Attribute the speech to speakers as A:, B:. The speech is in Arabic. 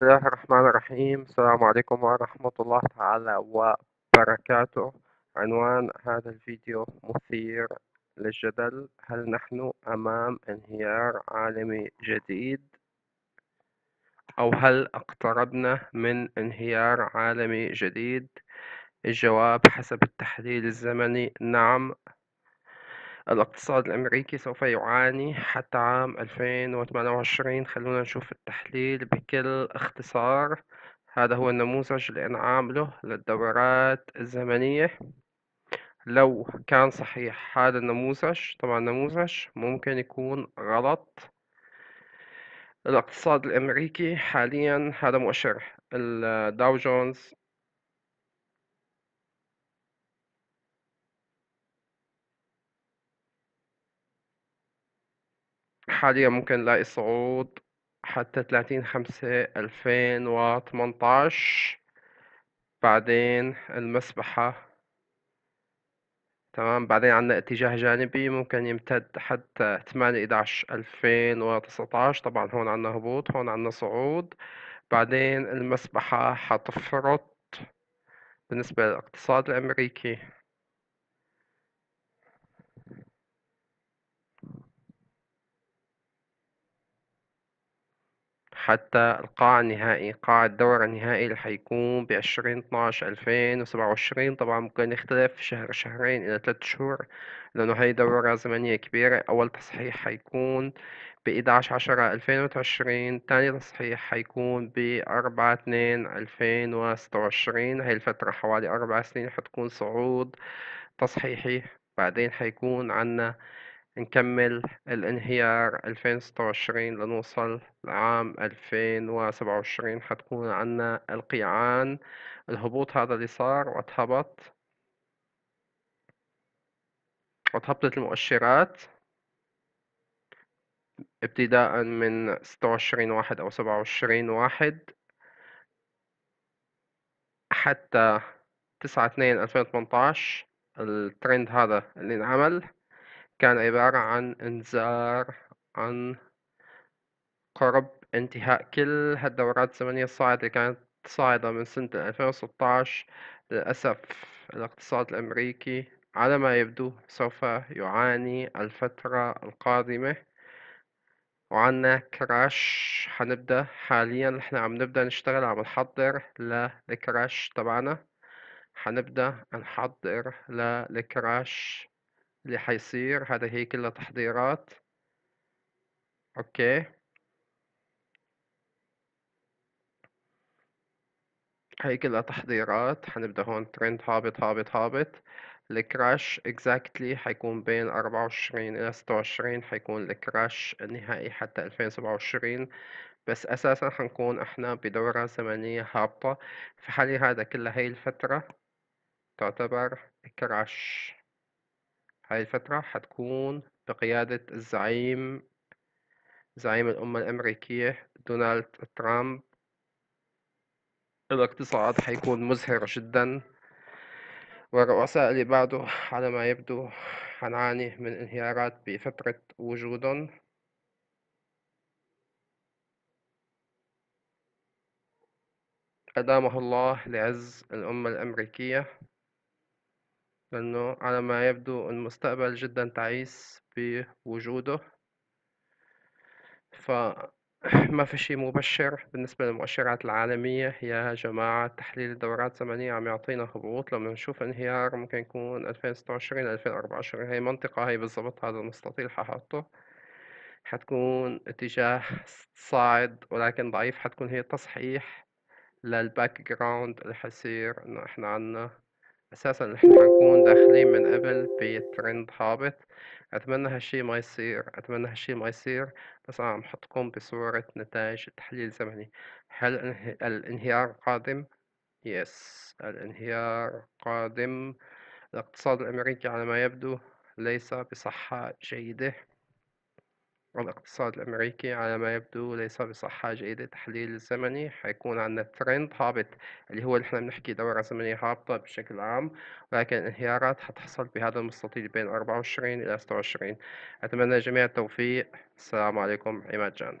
A: بسم الله الرحمن الرحيم السلام عليكم ورحمة الله تعالى وبركاته عنوان هذا الفيديو مثير للجدل هل نحن أمام انهيار عالمي جديد أو هل اقتربنا من انهيار عالمي جديد الجواب حسب التحليل الزمني نعم الاقتصاد الأمريكي سوف يعاني حتى عام 2028 خلونا نشوف التحليل بكل اختصار هذا هو النموذج اللي أنا عامله للدورات الزمنية لو كان صحيح هذا النموذج طبعا النموذج ممكن يكون غلط الاقتصاد الأمريكي حاليا هذا مؤشر الداو جونز حاليا ممكن نلاقي صعود حتى ثلاثين خمسة ألفين وثمنتاش بعدين المسبحة تمام بعدين عنا اتجاه جانبي ممكن يمتد حتى 8 ألفين وتسعتاش طبعا هون عنا هبوط هون عنا صعود بعدين المسبحة حتفرط بالنسبة للاقتصاد الأمريكي حتى القاع النهائي قاع الدورة النهائي اللي حيكون بعشرين اتناش ألفين وسبعة وعشرين طبعا ممكن يختلف شهر شهرين إلى ثلاث شهور لأنه هاي دورة زمنية كبيرة أول تصحيح حيكون بإحداش عشرة ألفين وعشرين تاني تصحيح حيكون بأربعة اتنين ألفين وستة وعشرين هاي الفترة حوالي أربع سنين حتكون صعود تصحيحي بعدين حيكون عنا نكمل الانهيار ألفين وستة وعشرين لنوصل لعام ألفين وسبعة وعشرين حتكون عنا القيعان الهبوط هذا اللي صار وتهبط وتهبطت المؤشرات ابتداء من ستة وعشرين واحد أو سبعة وعشرين واحد حتى تسعة 2 ألفين الترند هذا اللي انعمل كان عبارة عن إنذار عن قرب انتهاء كل هالدورات الزمنية الصاعدة اللي كانت صاعدة من سنة 2016 للأسف الاقتصاد الأمريكي على ما يبدو سوف يعاني الفترة القادمة وعنا كراش حنبدأ حاليا نحن عم نبدأ نشتغل عم نحضر للكراش تبعنا حنبدأ نحضر للكراش اللي حيصير هذا هي كلها تحضيرات اوكي هي كلها تحضيرات حنبدأ هون ترند هابط هابط هابط الكراش اكزاكتلي exactly حيكون بين أربعة وعشرين إلى ستة وعشرين حيكون الكراش النهائي حتى ألفين وسبعة وعشرين بس أساسا حنكون احنا بدورة زمنية هابطة في حالي هذا كل هاي الفترة تعتبر كراش هاي الفترة حتكون بقيادة الزعيم زعيم الأمة الأمريكية دونالد ترامب الاقتصاد حيكون مزهر جدا والرؤساء اللي بعده على ما يبدو حنعاني من انهيارات بفترة وجودهم أدامه الله لعز الأمة الأمريكية لأنه على ما يبدو المستقبل جدا تعيس بوجوده فما في شيء مبشر بالنسبة للمؤشرات العالمية يا جماعة تحليل الدورات الزمنية عم يعطينا هبوط لما نشوف انهيار ممكن يكون 2026 2024 هي منطقة هي بالضبط هذا المستطيل ححطه حتكون اتجاه صاعد ولكن ضعيف حتكون هي تصحيح للباك جراوند اللي حيصير انه احنا عنا اساسا احنا حنكون داخلين من قبل بترند هابط اتمنى هالشي ما يصير اتمنى هالشي ما يصير بس انا عم حطكم بصورة نتائج تحليل زمني هل الانهيار قادم يس الانهيار قادم الاقتصاد الامريكي على ما يبدو ليس بصحة جيدة الاقتصاد الأمريكي على ما يبدو ليس بصحة جيدة تحليل زمني حيكون عندنا ترند هابط اللي هو اللي احنا بنحكي دورة زمنية هابطة بشكل عام ولكن انهيارات حتحصل بهذا المستطيل بين 24 إلى 26 أتمنى جميع التوفيق السلام عليكم عماد جان